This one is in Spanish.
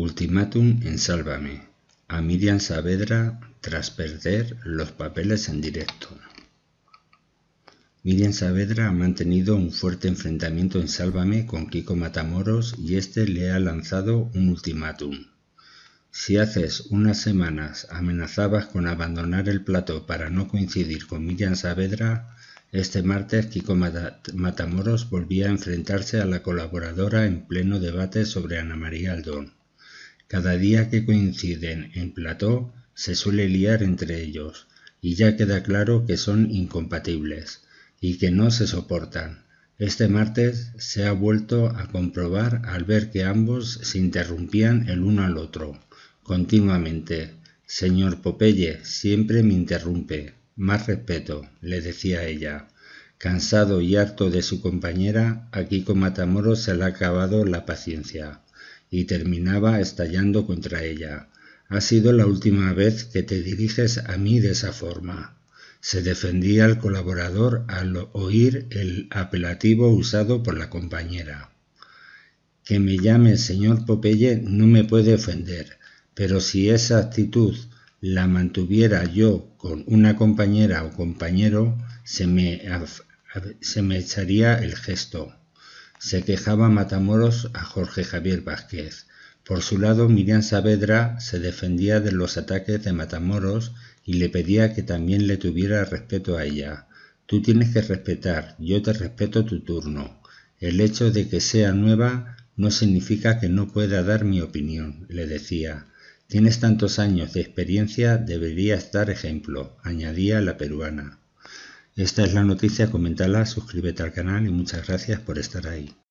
Ultimátum en Sálvame a Miriam Saavedra tras perder los papeles en directo. Miriam Saavedra ha mantenido un fuerte enfrentamiento en Sálvame con Kiko Matamoros y este le ha lanzado un ultimátum. Si haces unas semanas amenazabas con abandonar el plato para no coincidir con Miriam Saavedra, este martes Kiko Matamoros volvía a enfrentarse a la colaboradora en pleno debate sobre Ana María Aldón. Cada día que coinciden en plató se suele liar entre ellos, y ya queda claro que son incompatibles y que no se soportan. Este martes se ha vuelto a comprobar al ver que ambos se interrumpían el uno al otro, continuamente. Señor Popeye, siempre me interrumpe. Más respeto, le decía ella. Cansado y harto de su compañera, aquí con Matamoros se le ha acabado la paciencia y terminaba estallando contra ella. Ha sido la última vez que te diriges a mí de esa forma. Se defendía el colaborador al oír el apelativo usado por la compañera. Que me llame señor Popeye no me puede ofender, pero si esa actitud la mantuviera yo con una compañera o compañero, se me, se me echaría el gesto. Se quejaba Matamoros a Jorge Javier Vázquez. Por su lado, Miriam Saavedra se defendía de los ataques de Matamoros y le pedía que también le tuviera respeto a ella. Tú tienes que respetar, yo te respeto tu turno. El hecho de que sea nueva no significa que no pueda dar mi opinión, le decía. Tienes tantos años de experiencia, deberías dar ejemplo, añadía la peruana. Esta es la noticia, coméntala, suscríbete al canal y muchas gracias por estar ahí.